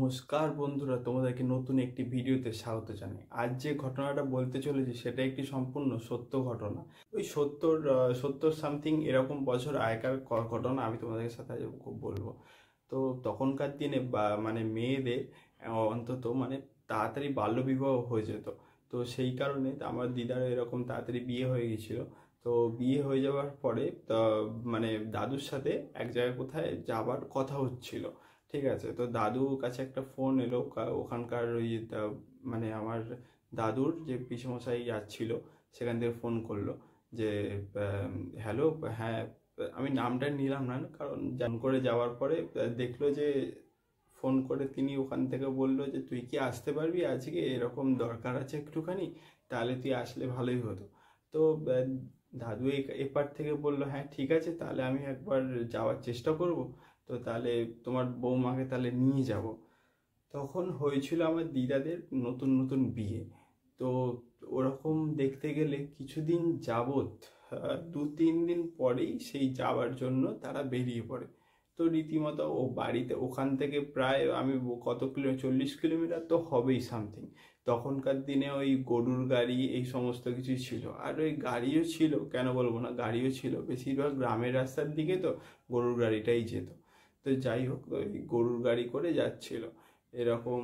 নমস্কার বন্ধুরা তোমাদেরকে নতুন একটি ভিডিওতে স্বাগত জানাই আজ যে ঘটনাটা বলতে চলেছি সেটা একটি সম্পূর্ণ সত্য ঘটনা ওই সত্তর সত্তর সামথিং এরকম বছর আগেকার ঘটনা আমি তোমাদের সাথে খুব বলবো তো তখনকার দিনে মানে মেয়েদের অন্তত মানে তাড়াতাড়ি বাল্যবিবাহ হয়ে যেত তো সেই কারণে আমার দিদারও এরকম তাড়াতাড়ি বিয়ে হয়ে গেছিল তো বিয়ে হয়ে যাওয়ার পরে মানে দাদুর সাথে এক জায়গায় কোথায় যাবার কথা হচ্ছিলো ঠিক আছে তো দাদু কাছে একটা ফোন এলো ওখানকার ওই মানে আমার দাদুর যে পিসমশাই যাচ্ছিল সেখান থেকে ফোন করলো যে হ্যালো হ্যাঁ আমি নামটা নিলাম না কারণ জান করে যাওয়ার পরে দেখলো যে ফোন করে তিনি ওখান থেকে বললো যে তুই কি আসতে পারবি আজকে এরকম দরকার আছে একটুখানি তাহলে তুই আসলে ভালোই হতো তো দাদু এপার থেকে বললো হ্যাঁ ঠিক আছে তাহলে আমি একবার যাওয়ার চেষ্টা করবো তো তাহলে তোমার বৌমাকে তাহলে নিয়ে যাব তখন হয়েছিল আমার দিদাদের নতুন নতুন বিয়ে তো ওরকম দেখতে গেলে কিছুদিন যাবত দু তিন দিন পরেই সেই যাওয়ার জন্য তারা বেরিয়ে পড়ে তো রীতিমতো ও বাড়িতে ওখান থেকে প্রায় আমি কত কিলো চল্লিশ কিলোমিটার তো হবেই সামথিং তখনকার দিনে ওই গরুর গাড়ি এই সমস্ত কিছুই ছিল আর ওই গাড়িও ছিল কেন বলবো না গাড়িও ছিল বেশিরভাগ গ্রামের রাস্তার দিকে তো গরুর গাড়িটাই যেত তো যাই হোক ওই গরুর গাড়ি করে যাচ্ছিল এরকম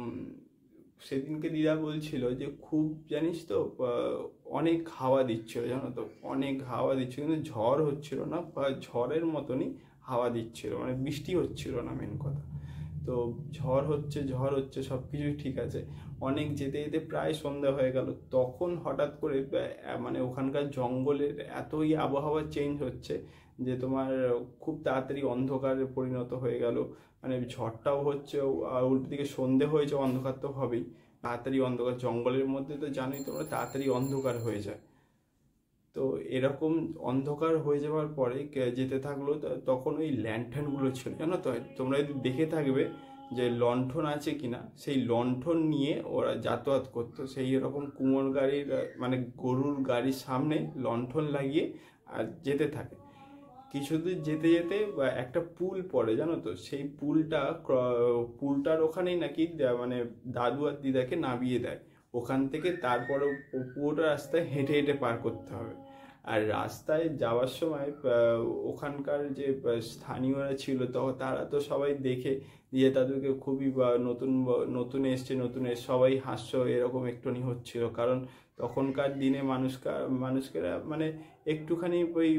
সেদিনকে দিদা বলছিল যে খুব জানিস তো অনেক হাওয়া দিচ্ছিল জানো তো অনেক হাওয়া দিচ্ছিল কিন্তু ঝড় হচ্ছিল না ঝড়ের মতনই হাওয়া দিচ্ছিল মানে বৃষ্টি হচ্ছিল না মেন কথা তো ঝড় হচ্ছে ঝড় হচ্ছে সব কিছুই ঠিক আছে অনেক যেতে যেতে প্রায় সন্ধ্যা হয়ে গেল তখন হঠাৎ করে মানে ওখানকার জঙ্গলের এতই আবহাওয়া চেঞ্জ হচ্ছে যে তোমার খুব তাড়াতাড়ি অন্ধকারে পরিণত হয়ে গেল মানে ঝড়টাও হচ্ছে আর উল্টো দিকে সন্ধে হয়েছে অন্ধকার তো হবেই তাড়াতাড়ি অন্ধকার জঙ্গলের মধ্যে তো জানোই তোমরা তাড়াতাড়ি অন্ধকার হয়ে যায় তো এরকম অন্ধকার হয়ে যাওয়ার পরে যেতে থাকলো তখন ওই ল্যান্টার্নগুলো ছিল জানো তো তোমরা যদি দেখে থাকবে যে লণ্ঠন আছে কিনা সেই লণ্ঠন নিয়ে ওরা যাতায়াত করতো সেই রকম কুমোর গাড়ির মানে গরুর গাড়ির সামনে লণ্ঠন লাগিয়ে আর যেতে থাকে দূর যেতে যেতে একটা পুল পড়ে জানো তো সেই পুলটা পুলটার ওখানেই নাকি মানে দাদু আর দিদাকে নামিয়ে দেয় ওখান থেকে তারপরে পুরোটা রাস্তায় হেঁটে হেঁটে পার করতে হবে আর রাস্তায় যাওয়ার সময় ওখানকার যে স্থানীয়রা ছিল তো তারা তো সবাই দেখে দিয়ে তাদেরকে খুবই নতুন নতুন এসছে নতুন এসে সবাই হাস্য এরকম একটুখানি হচ্ছিল কারণ তখনকার দিনে মানুষকা মানুষকেরা মানে একটুখানি ওই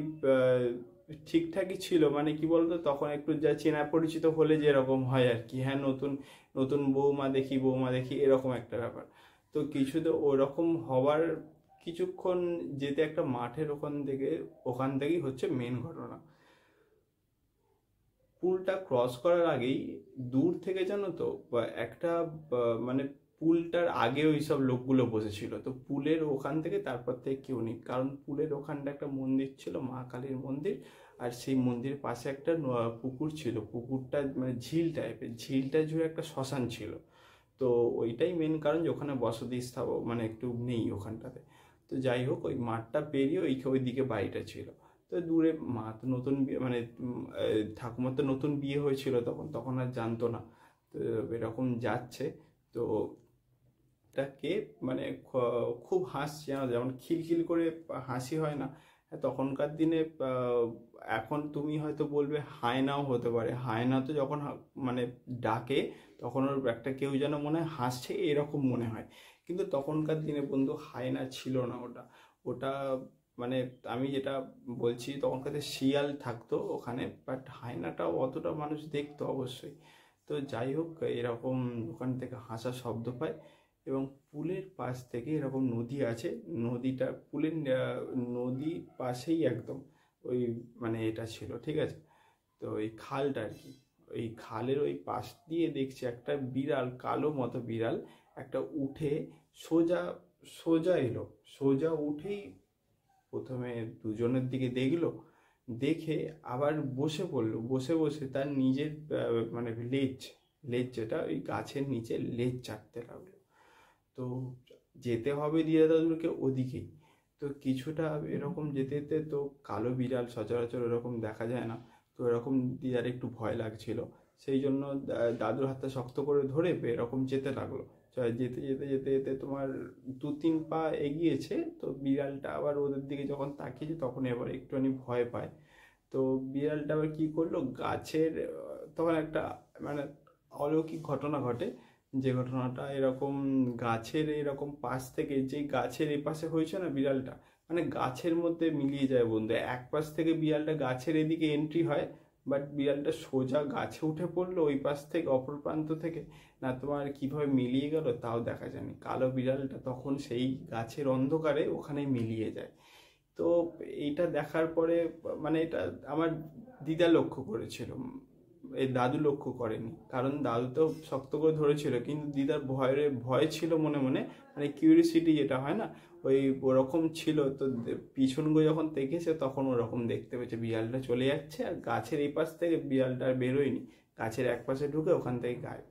ঠিকঠাকই ছিল মানে কি বলতো তখন একটু যা চেনা পরিচিত হলে যেরকম হয় আর কি হ্যাঁ নতুন নতুন বৌমা দেখি বৌমা দেখি এরকম একটা ব্যাপার তো কিছু তো ওরকম হওয়ার কিছুক্ষণ যেতে একটা মাঠের ওখান থেকে ওখান থেকেই হচ্ছে মেন ঘটনা পুলটা ক্রস করার আগেই দূর থেকে জানো তো একটা মানে পুলটার আগে ওই সব লোকগুলো বসেছিল তো পুলের ওখান থেকে তারপর থেকে কেউ নেই কারণ পুলের ওখানটা একটা মন্দির ছিল মা কালীর মন্দির আর সেই মন্দিরের পাশে একটা পুকুর ছিল পুকুরটা মানে ঝিল টাইপের ঝিলটা জুড়ে একটা শ্মশান ছিল তো ওইটাই মেন কারণ যে ওখানে বসতি স্থাপ মানে একটু নেই ওখানটাতে তো যাই হোক ওই মাঠটা পেরিয়ে ওই ওই দিকে বাড়িটা ছিল তো দূরে মা তো নতুন বিয়ে মানে ঠাকুমার তো নতুন বিয়ে হয়েছিল তখন তখন আর জানতো না তো এরকম যাচ্ছে তো তাকে মানে খুব হাসছে যেমন খিলখিল করে হাসি হয় না তখনকার দিনে এখন তুমি হয়তো বলবে হায়নাও হতে পারে হায়না তো যখন মানে ডাকে তখন ওর একটা কেউ যেন মনে হয় হাসছে এরকম মনে হয় কিন্তু তখনকার দিনে বন্ধু হায়না ছিল না ওটা ওটা মানে আমি যেটা বলছি তখনকার শিয়াল থাকতো ওখানে বাট হায়নাটাও অতটা মানুষ দেখতো অবশ্যই তো যাই হোক এরকম ওখান থেকে হাসা শব্দ পায় এবং পুলের পাশ থেকে এরকম নদী আছে নদীটা পুলের নদী পাশেই একদম ওই মানে এটা ছিল ঠিক আছে তো ওই খালটা আর কি ওই খালের ওই পাশ দিয়ে দেখছি একটা বিড়াল কালো মতো বিড়াল একটা উঠে সোজা সোজা এলো সোজা উঠেই প্রথমে দুজনের দিকে দেখলো দেখে আবার বসে পড়লো বসে বসে তার নিজের মানে লেজ লেজ যেটা ওই গাছের নিচে লেজ চাটতে লাগলো তো যেতে হবে দিদা দাদুকে ওদিকেই তো কিছুটা এরকম যেতে যেতে তো কালো বিড়াল সচরাচর এরকম দেখা যায় না তো এরকম দিদার একটু ভয় লাগছিল সেই জন্য দাদুর হাতটা শক্ত করে ধরে এরকম যেতে লাগলো যেতে যেতে যেতে যেতে তোমার দু তিন পা এগিয়েছে তো বিড়ালটা আবার ওদের দিকে যখন তাকিয়েছে তখন এবার একটুখানি ভয় পায় তো বিড়ালটা আবার কী করলো গাছের তখন একটা মানে অলৌকিক ঘটনা ঘটে যে ঘটনাটা এরকম গাছের এরকম পাশ থেকে যে গাছের এপাশে হয়েছে না বিড়ালটা মানে গাছের মধ্যে মিলিয়ে যায় বন্ধু এক পাশ থেকে বিড়ালটা গাছের এদিকে এন্ট্রি হয় বাট বিড়ালটা সোজা গাছে উঠে পড়লো ওই পাশ থেকে অপর প্রান্ত থেকে না তোমার কিভাবে মিলিয়ে গেল তাও দেখা যায়নি কালো বিড়ালটা তখন সেই গাছের অন্ধকারে ওখানে মিলিয়ে যায় তো এইটা দেখার পরে মানে এটা আমার দিদা লক্ষ্য করেছিল এই দাদু লক্ষ্য করেনি কারণ দাদু তো শক্ত করে ধরেছিল কিন্তু দিদার ভয়ের ভয় ছিল মনে মনে মানে কিউরিসিটি যেটা হয় না ওই ওরকম ছিল তো পিছনগুলো যখন দেখেছে তখন ওরকম দেখতে পেয়েছে বিড়ালটা চলে যাচ্ছে আর গাছের এই পাশ থেকে বিড়ালটা আর বেরোয়নি গাছের এক পাশে ঢুকে ওখান থেকে গায়ে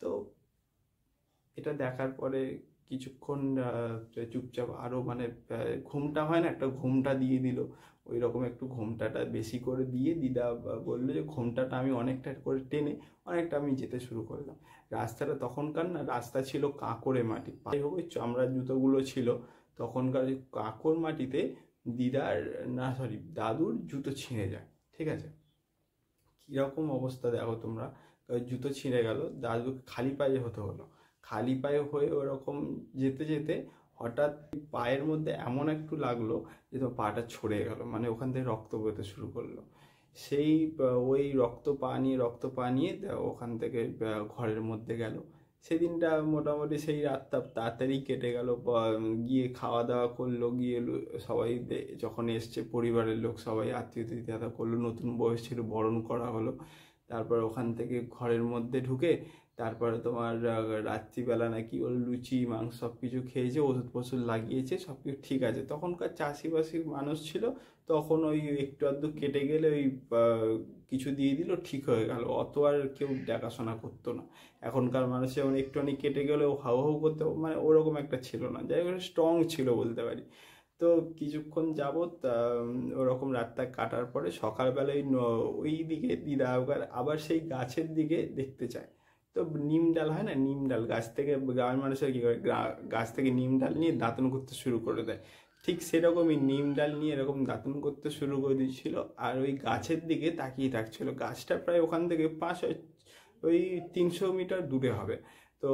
তো এটা দেখার পরে কিছুক্ষণ চুপচাপ আরও মানে ঘুমটা হয় না একটা ঘুমটা দিয়ে দিল ওই রকম একটু ঘোমটাটা বেশি করে দিয়ে দিদা বললো যে ঘোমটাটা আমি অনেকটা করে টেনে অনেকটা আমি যেতে শুরু করলাম রাস্তাটা তখনকার না রাস্তা ছিল কাঁকরে মাটি পায়ে হোক চামড়ার জুতোগুলো ছিল তখনকার কাঁকর মাটিতে দিদার না সরি দাদুর জুতো ছিঁড়ে যায় ঠিক আছে কীরকম অবস্থা দেখো তোমরা জুতো ছিঁড়ে গেল দাদু খালি পায়ে হতে হলো খালি পায়ে হয়ে ওরকম যেতে যেতে হঠাৎ পায়ের মধ্যে এমন একটু লাগলো যে তো পাটা ছড়ে গেল মানে ওখান থেকে রক্ত বেরোতে শুরু করলো সেই ওই রক্ত পা নিয়ে রক্ত পা নিয়ে ওখান থেকে ঘরের মধ্যে গেল সেদিনটা মোটামুটি সেই রাতটা তাড়াতাড়ি কেটে গেল গিয়ে খাওয়া দাওয়া করলো গিয়ে সবাই যখন এসছে পরিবারের লোক সবাই আত্মীয়তা করলো নতুন বয়স ছিল বরণ করা হলো তারপর ওখান থেকে ঘরের মধ্যে ঢুকে তারপরে তোমার রাত্রিবেলা নাকি ওর লুচি মাংস সব কিছু খেয়েছে ওষুধ পশুর লাগিয়েছে সব কিছু ঠিক আছে তখনকার চাষিবাসি মানুষ ছিল তখন ওই একটু আধটু কেটে গেলে ওই কিছু দিয়ে দিল ঠিক হয়ে গেল অত আর কেউ দেখাশোনা করতো না এখনকার মানুষ যেমন একটুখানি কেটে গেলে ও হাউ হাউ করতে মানে ওরকম একটা ছিল না যাই হোক স্ট্রং ছিল বলতে পারি তো কিছুক্ষণ যাবৎ ওরকম রাতটা কাটার পরে সকালবেলায় ওই দিকে দিদা আবার সেই গাছের দিকে দেখতে চায় তো নিম ডাল হয় না নিম ডাল গাছ থেকে গ্রামের মানুষের কী করে গাছ থেকে নিম ডাল নিয়ে দাঁতন করতে শুরু করে দেয় ঠিক সেরকমই নিম ডাল নিয়ে এরকম দাঁতন করতে শুরু করে দিয়েছিল আর ওই গাছের দিকে তাকিয়ে থাকছিল গাছটা প্রায় ওখান থেকে পাঁচশো ওই তিনশো মিটার দূরে হবে তো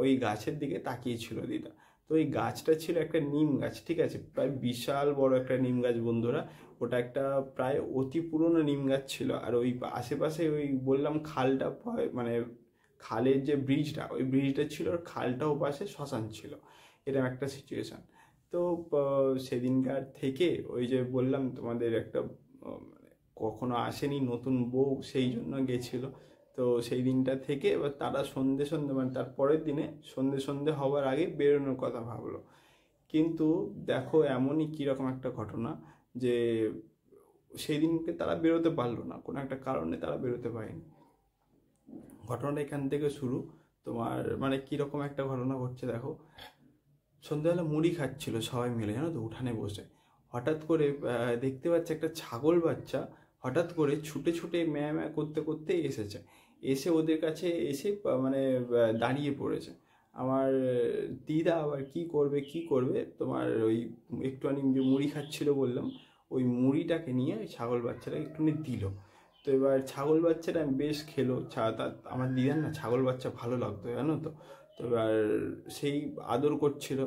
ওই গাছের দিকে তাকিয়েছিল দিদা তো ওই গাছটা ছিল একটা নিম গাছ ঠিক আছে প্রায় বিশাল বড় একটা নিম গাছ বন্ধুরা ওটা একটা প্রায় অতি পুরনো নিম গাছ ছিল আর ওই আশেপাশে ওই বললাম খালটা মানে খালের যে ব্রিজটা ওই ব্রিজটা ছিল আর খালটাও পাশে শ্মশান ছিল এরকম একটা সিচুয়েশান তো সেদিনকার থেকে ওই যে বললাম তোমাদের একটা মানে কখনো আসেনি নতুন বউ সেই জন্য গেছিলো তো সেই দিনটা থেকে এবার তারা সন্ধে সন্ধে মানে তার পরের দিনে সন্ধে সন্ধে হওয়ার আগে বেরোনোর কথা ভাবলো কিন্তু দেখো এমনই কীরকম একটা ঘটনা যে সেই দিনকে তারা বেরোতে পারলো না কোনো একটা কারণে তারা বেরোতে পারেনি ঘটনাটা এখান থেকে শুরু তোমার মানে কীরকম একটা ঘটনা ঘটছে দেখো সন্ধ্যাবেলা মুড়ি খাচ্ছিল সবাই মিলে জানো তো উঠানে বসে হঠাৎ করে দেখতে পাচ্ছে একটা ছাগল বাচ্চা হঠাৎ করে ছুটে ছুটে ম্যা ম্যা করতে করতে এসেছে এসে ওদের কাছে এসে মানে দাঁড়িয়ে পড়েছে আমার দিদা আবার কি করবে কি করবে তোমার ওই একটুখানি যে মুড়ি খাচ্ছিল বললাম ওই মুড়িটাকে নিয়ে ওই ছাগল বাচ্চাটা একটুখানি দিল তো এবার ছাগল বাচ্চাটা আমি বেশ খেলো আমার দিদার না ছাগল বাচ্চা ভালো লাগতো জানো তো তো এবার সেই আদর করছিল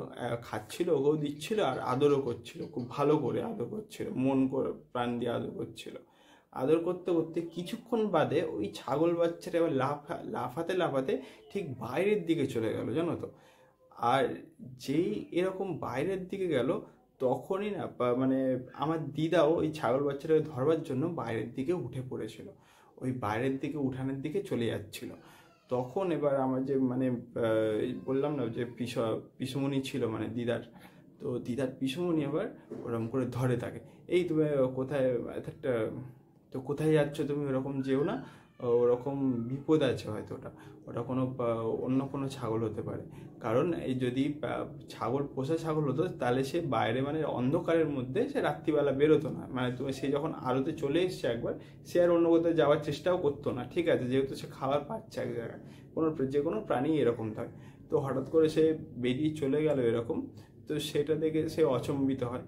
খাচ্ছিল ওকেও দিচ্ছিল আর আদরও করছিল খুব ভালো করে আদর করছিল মন করে প্রাণ দিয়ে আদর করছিল আদর করতে করতে কিছুক্ষণ বাদে ওই ছাগল বাচ্চাটা এবার লাফা লাফাতে লাফাতে ঠিক বাইরের দিকে চলে গেল জানো তো আর যেই এরকম বাইরের দিকে গেল তখনই না মানে আমার দিদাও ওই ছাগল বাচ্চাটাকে ধরবার জন্য বাইরের দিকে উঠে পড়েছিল ওই বাইরের দিকে উঠানের দিকে চলে যাচ্ছিল তখন এবার আমার যে মানে বললাম না যে পিস পিসমণি ছিল মানে দিদার তো দিদার পিসমণি আবার ওরকম করে ধরে থাকে এই তুমি কোথায় একটা তো কোথায় যাচ্ছ তুমি ওরকম যেও না ওরকম বিপদ আছে হয়তো ওটা ওটা কোনো অন্য কোনো ছাগল হতে পারে কারণ এই যদি ছাগল পোষা ছাগল হতো তাহলে সে বাইরে মানে অন্ধকারের মধ্যে সে রাত্রিবেলা বেরোতো না মানে তুমি সে যখন আলোতে চলে এসছে একবার সে আর অন্য কোথাও যাওয়ার চেষ্টাও করতো না ঠিক আছে যেহেতু সে খাবার পাচ্ছে এক জায়গায় কোনো যে কোনো প্রাণী এরকম থাকে তো হঠাৎ করে সে বেরিয়ে চলে গেল এরকম তো সেটা দেখে সে অচম্বিত হয়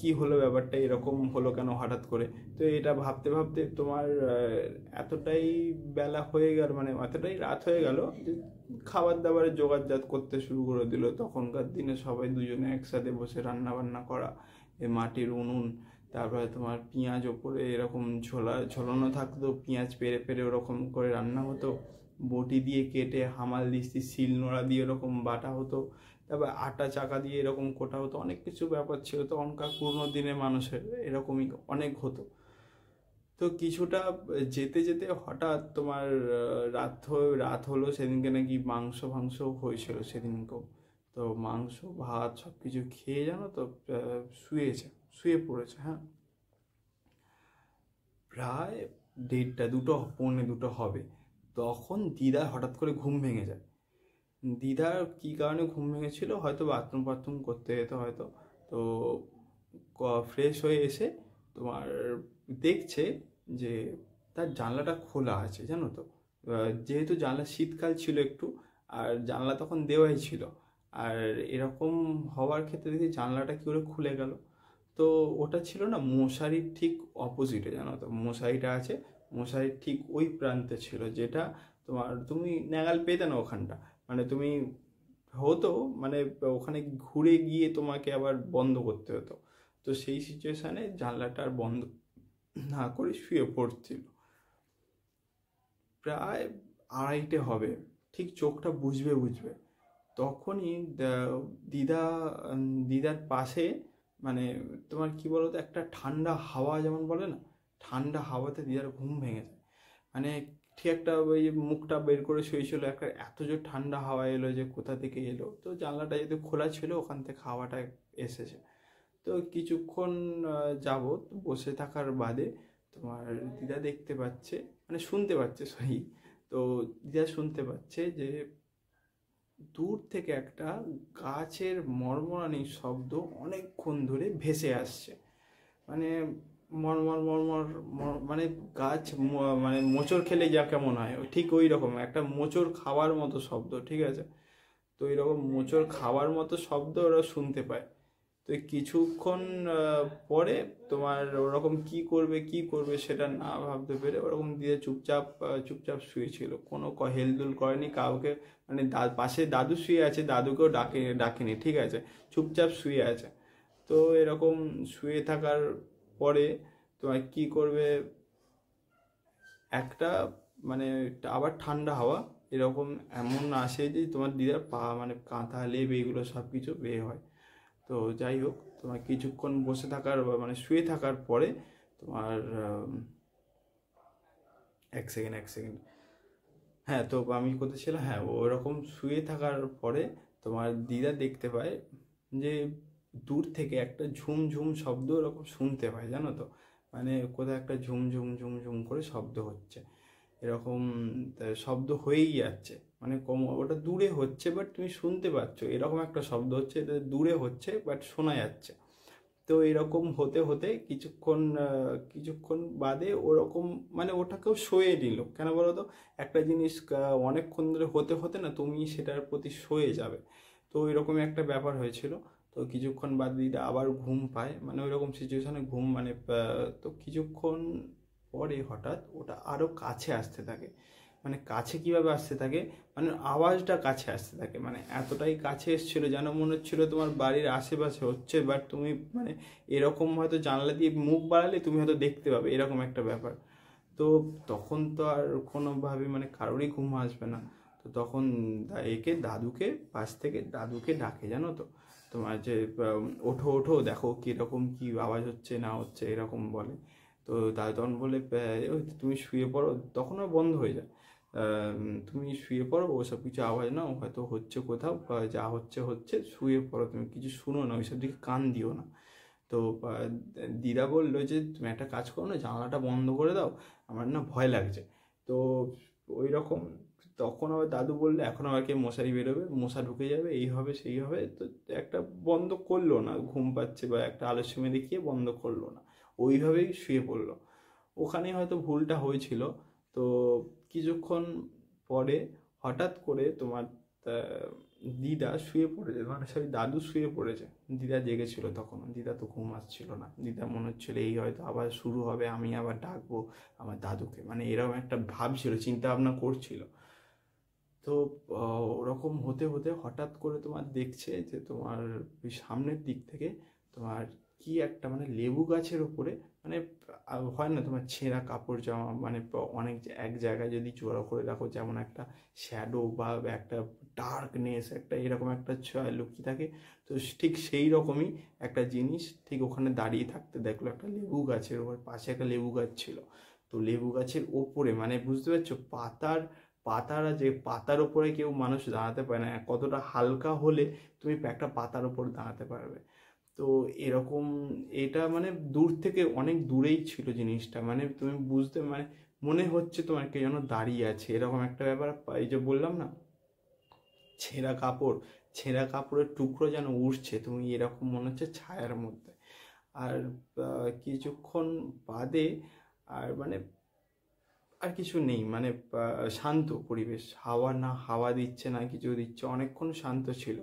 কি হলো ব্যাপারটা এরকম হলো কেন হঠাৎ করে তো এটা ভাবতে ভাবতে তোমার এতটাই বেলা হয়ে গেল মানে এতটাই রাত হয়ে গেল খাবার দাবারের জোগাড়জাত করতে শুরু করে দিল তখনকার দিনে সবাই দুজনে একসাথে বসে রান্না বান্না করা মাটির উনুন তারপরে তোমার পেঁয়াজ ওপরে এরকম ঝোলা ঝোলানো থাকতো পেঁয়াজ পেরে পেরে ওরকম করে রান্না হতো বটি দিয়ে কেটে হামাল দিস্তি শিল নোড়া দিয়ে ওরকম বাটা হতো তারপর আটা চাকা দিয়ে এরকম কোটা হতো অনেক কিছু ব্যাপার ছিল তখনকার পুরনো দিনের মানুষের এরকমই অনেক হতো তো কিছুটা যেতে যেতে হঠাৎ তোমার রাত রাত হলো সেদিনকে নাকি মাংস ফাংস হয়েছিল সেদিনকেও তো মাংস ভাত সব কিছু খেয়ে জানো তো শুয়েছে শুয়ে পড়েছে হ্যাঁ প্রায় দেড়টা দুটো পৌনে দুটো হবে তখন দিদার হঠাৎ করে ঘুম ভেঙে যায় দিদার কি কারণে ঘুম ভেঙেছিল হয়তো বাথরুম বাথরুম করতে যেত হয়তো তো ফ্রেশ হয়ে এসে তোমার দেখছে যে তার জানলাটা খোলা আছে জানো তো যেহেতু জানলা শীতকাল ছিল একটু আর জানলা তখন দেওয়াই ছিল আর এরকম হওয়ার ক্ষেত্রে দেখি জানলাটা কী করে খুলে গেল তো ওটা ছিল না মশারির ঠিক অপোজিটে জানো তো মশারিটা আছে মশারির ঠিক ওই প্রান্তে ছিল যেটা তোমার তুমি নেগাল পেতে না ওখানটা মানে তুমি হতো মানে ওখানে ঘুরে গিয়ে তোমাকে আবার বন্ধ করতে হতো তো সেই সিচুয়েশানে জানলাটা আর বন্ধ না করে শুয়ে পড়ছিল প্রায় আড়াইটে হবে ঠিক চোখটা বুঝবে বুঝবে তখনই দিদা দিদার পাশে মানে তোমার কি বলতো একটা ঠান্ডা হাওয়া যেমন বলে না ঠান্ডা হাওয়াতে দিদার ঘুম ভেঙে যায় মানে ঠিক একটা ওই মুখটা বের করে শুয়েছিল একটা এত জোর ঠান্ডা হাওয়া এলো যে কোথা থেকে এলো তো জানলাটা যদি খোলা ছিল ওখান থেকে হাওয়াটা এসেছে তো কিছুক্ষণ যাব বসে থাকার বাদে তোমার দিদা দেখতে পাচ্ছে মানে শুনতে পাচ্ছে সরি তো দিদা শুনতে পাচ্ছে যে দূর থেকে একটা গাছের মর্মরানি শব্দ অনেকক্ষণ ধরে ভেসে আসছে মানে মরমর মরমর মানে গাছ মানে মোচড় খেলে যা কেমন হয় ঠিক ওই রকম একটা মোচড় খাওয়ার মতো শব্দ ঠিক আছে তো এরকম মোচড় খাওয়ার মতো শব্দ ওরা শুনতে পায় তো কিছুক্ষণ পরে তোমার ওরকম কি করবে কি করবে সেটা না ভাবতে পেরে ওরকম দিয়ে চুপচাপ চুপচাপ শুয়েছিল কোনো হেলদুল করেনি কাউকে মানে পাশে দাদু শুয়ে আছে দাদুকেও ডাকে ডাকেনি ঠিক আছে চুপচাপ শুয়ে আছে তো এরকম শুয়ে থাকার পরে তোমার কি করবে একটা মানে আবার ঠান্ডা হাওয়া এরকম এমন আসে যে তোমার দিদার পা মানে কাঁথা লেপ এগুলো সব কিছু বের হয় তো যাই হোক তোমার কিছুক্ষণ বসে থাকার মানে শুয়ে থাকার পরে তোমার এক সেকেন্ড এক সেকেন্ড হ্যাঁ তো আমি করতেছিলাম ছিলাম হ্যাঁ ওরকম শুয়ে থাকার পরে তোমার দিদা দেখতে পায় যে দূর থেকে একটা ঝুমঝুম শব্দ ওরকম শুনতে পাই জানো তো মানে কোথাও একটা ঝুমঝুম ঝুমঝুম করে শব্দ হচ্ছে এরকম শব্দ হয়েই যাচ্ছে মানে কম ওটা দূরে হচ্ছে বাট তুমি শুনতে পাচ্ছ এরকম একটা শব্দ হচ্ছে এটা দূরে হচ্ছে বাট শোনা যাচ্ছে তো এরকম হতে হতে কিছুক্ষণ কিছুক্ষণ বাদে ওরকম মানে ওটাকেও সয়ে নিল কেন বলো তো একটা জিনিস অনেকক্ষণ ধরে হতে হতে না তুমি সেটার প্রতি সয়ে যাবে তো এরকম একটা ব্যাপার হয়েছিল তো কিছুক্ষণ বাদ দিয়ে আবার ঘুম পায় মানে ওই রকম সিচুয়েশানে ঘুম মানে তো কিছুক্ষণ পরে হঠাৎ ওটা আরও কাছে আসতে থাকে মানে কাছে কিভাবে আসতে থাকে মানে আওয়াজটা কাছে আসতে থাকে মানে এতটাই কাছে এসেছিলো যেন মনে হচ্ছিলো তোমার বাড়ির আশেপাশে হচ্ছে বাট তুমি মানে এরকম হয়তো জানলা দিয়ে মুখ বাড়ালে তুমি হয়তো দেখতে পাবে এরকম একটা ব্যাপার তো তখন তো আর কোনোভাবে মানে কারোরই ঘুম আসবে না তো তখন একে দাদুকে পাশ থেকে দাদুকে ডাকে জানো তো তোমার যে ওঠো ওঠো দেখো কীরকম কী আওয়াজ হচ্ছে না হচ্ছে এরকম বলে তো দাদু তখন বলে তুমি শুয়ে পড়ো তখনও বন্ধ হয়ে যায় তুমি শুয়ে পড়ো ওসব কিছু আওয়াজ নাও হয়তো হচ্ছে কোথাও যা হচ্ছে হচ্ছে শুয়ে পড়ো তুমি কিছু শুনো না ওইসব দিকে কান দিও না তো দিদা বললো যে তুমি একটা কাজ করো না জানলাটা বন্ধ করে দাও আমার না ভয় লাগছে তো ওই রকম তখন আবার দাদু বললে এখন আবার কে মশারি বেরোবে মশা ঢুকে যাবে এই হবে সেই হবে তো একটা বন্ধ করলো না ঘুম পাচ্ছে বা একটা মেয়ে দেখিয়ে বন্ধ করলো না ওইভাবেই শুয়ে পড়লো ওখানে হয়তো ভুলটা হয়েছিল তো কিছুক্ষণ পরে হঠাৎ করে তোমার দিদা শুয়ে পড়েছে মানে সরি দাদু শুয়ে পড়েছে দিদা জেগেছিল তখন দিদা তো ঘুম আসছিল না দিদা মনে হচ্ছিল এই হয়তো আবার শুরু হবে আমি আবার ডাকবো আমার দাদুকে মানে এরকম একটা ভাবছিল চিন্তা ভাবনা করছিল তো ওরকম হতে হতে হঠাৎ করে তোমার দেখছে যে তোমার সামনের দিক থেকে তোমার কি একটা মানে লেবু গাছের উপরে মানে হয় না তোমার ছেঁড়া কাপড় জামা মানে অনেক এক জায়গায় যদি জোড়া করে রাখো যেমন একটা শ্যাডো বা একটা ডার্কনেস একটা এরকম একটা লুকিয়ে থাকে তো ঠিক সেই রকমই একটা জিনিস ঠিক ওখানে দাঁড়িয়ে থাকতে দেখলো একটা লেবু গাছের ওপর পাশে একটা লেবু গাছ ছিল তো লেবু গাছের ওপরে মানে বুঝতে পারছো পাতার পাতারা যে পাতার উপরে কেউ মানুষ দাঁড়াতে পারে না কতটা হালকা হলে তুমি একটা পাতার উপর দাঁড়াতে পারবে তো এরকম এটা মানে দূর থেকে অনেক দূরেই ছিল জিনিসটা মানে তুমি বুঝতে মানে মনে হচ্ছে তোমার কে যেন দাঁড়িয়ে আছে এরকম একটা ব্যাপার এই যে বললাম না ছেঁড়া কাপড় ছেঁড়া কাপড়ের টুকরো যেন উঠছে তুমি এরকম মনে হচ্ছে ছায়ার মধ্যে আর কিছুক্ষণ বাদে আর মানে আর কিছু নেই মানে শান্ত পরিবেশ হাওয়া না হাওয়া দিচ্ছে না কিছু দিচ্ছে অনেকক্ষণ শান্ত ছিল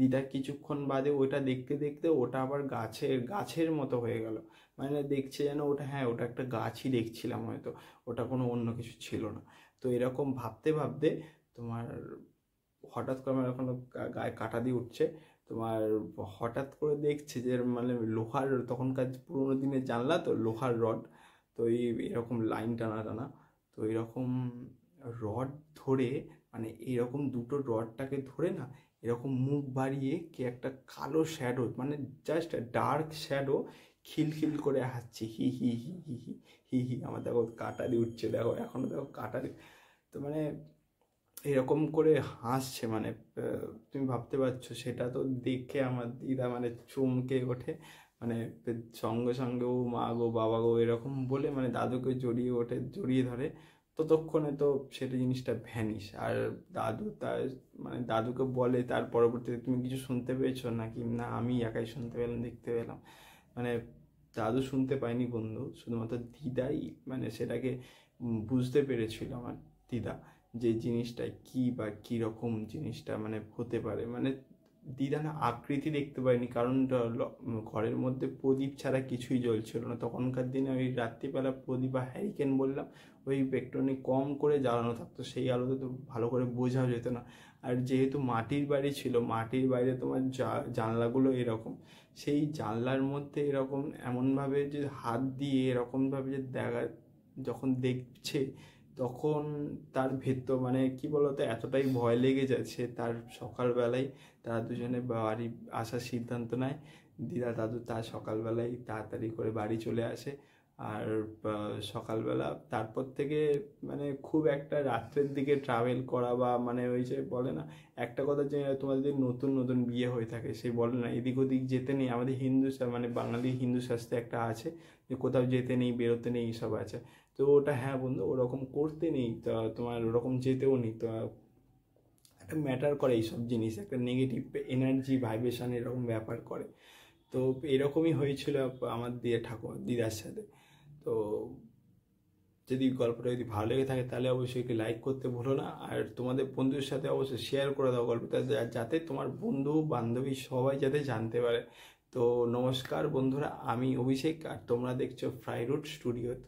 দিদা কিছুক্ষণ বাদে ওটা দেখতে দেখতে ওটা আবার গাছের গাছের মতো হয়ে গেল মানে দেখছে যেন ওটা হ্যাঁ ওটা একটা গাছই দেখছিলাম হয়তো ওটা কোনো অন্য কিছু ছিল না তো এরকম ভাবতে ভাবতে তোমার হঠাৎ করে আমার এখনও গায়ে কাটা দিয়ে উঠছে তোমার হঠাৎ করে দেখছে যে মানে লোহার তখনকার পুরোনো দিনের জানলা তো লোহার রড তো এই এরকম লাইন টানা টানা তো এরকম রড ধরে মানে এরকম দুটো রডটাকে ধরে না এরকম মুখ বাড়িয়ে কি একটা কালো শ্যাডো মানে জাস্ট ডার্ক শ্যাডো খিলখিল করে হাসছে হি হি হি হি হি হি হি আমার দেখো কাটারি উঠছে দেখো এখনও দেখো কাটারি তো মানে এরকম করে হাসছে মানে তুমি ভাবতে পারছো সেটা তো দেখে আমার দিদা মানে চমকে ওঠে মানে সঙ্গে সঙ্গে ও মা গো বাবা গো এরকম বলে মানে দাদুকে জড়িয়ে ওঠে জড়িয়ে ধরে ততক্ষণে তো সেটা জিনিসটা ভ্যানিস আর দাদু তার মানে দাদুকে বলে তার পরবর্তীতে তুমি কিছু শুনতে পেয়েছো নাকি না আমি একাই শুনতে পেলাম দেখতে পেলাম মানে দাদু শুনতে পায়নি বন্ধু শুধুমাত্র দিদাই মানে সেটাকে বুঝতে পেরেছিল আমার দিদা যে জিনিসটা কি বা রকম জিনিসটা মানে হতে পারে মানে দিদার আকৃতি দেখতে পাইনি কারণ ঘরের মধ্যে প্রদীপ ছাড়া কিছুই জ্বলছিল না তখনকার দিনে ওই রাত্রিবেলা প্রদীপ বা হ্যারিকেন বললাম ওই একটুখানি কম করে জ্বালানো থাকতো সেই আলোতে তো ভালো করে বোঝা যেত না আর যেহেতু মাটির বাড়ি ছিল মাটির বাইরে তোমার জানলাগুলো এরকম সেই জানলার মধ্যে এরকম এমনভাবে যে হাত দিয়ে এরকমভাবে যে দেখা যখন দেখছে তখন তার ভেতর মানে কি বলতো এতটাই ভয় লেগে যাচ্ছে তার সকালবেলায় তারা দুজনে বাড়ি আসার সিদ্ধান্ত নেয় দিদা দাদু তার সকালবেলায় তাড়াতাড়ি করে বাড়ি চলে আসে আর সকালবেলা তারপর থেকে মানে খুব একটা রাত্রের দিকে ট্রাভেল করা বা মানে ওই যে বলে না একটা কথা যে তোমার যদি নতুন নতুন বিয়ে হয়ে থাকে সেই বলে না এদিক ওদিক যেতে নেই আমাদের হিন্দু মানে বাঙালি হিন্দু শাস্ত্রে একটা আছে যে কোথাও যেতে নেই বেরোতে নেই এইসব আছে তো ওটা হ্যাঁ বন্ধু ওরকম করতে নেই তা তোমার ওরকম যেতেও নেই তো একটা ম্যাটার করে এইসব জিনিস একটা নেগেটিভ এনার্জি ভাইব্রেশন এরকম ব্যাপার করে তো এরকমই হয়েছিল আমার দিয়ে ঠাকুর দিদার সাথে তো যদি গল্পটা যদি ভালো লেগে থাকে তাহলে অবশ্যই একটি লাইক করতে ভুলো না আর তোমাদের বন্ধুদের সাথে অবশ্যই শেয়ার করে দাও গল্পটা যাতে তোমার বন্ধু বান্ধবী সবাই যাতে জানতে পারে তো নমস্কার বন্ধুরা আমি অভিষেক আর তোমরা দেখছো ফ্রাইরুট স্টুডিওতে